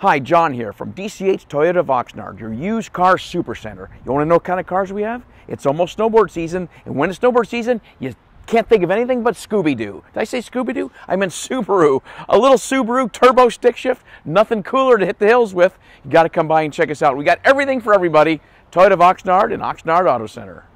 Hi, John here from DCH Toyota Voxnard, your used car super center. You want to know what kind of cars we have? It's almost snowboard season, and when it's snowboard season, you can't think of anything but Scooby-Doo. Did I say Scooby-Doo? I meant Subaru. A little Subaru turbo stick shift, nothing cooler to hit the hills with. You got to come by and check us out. We got everything for everybody. Toyota Voxnard and Oxnard Auto Center.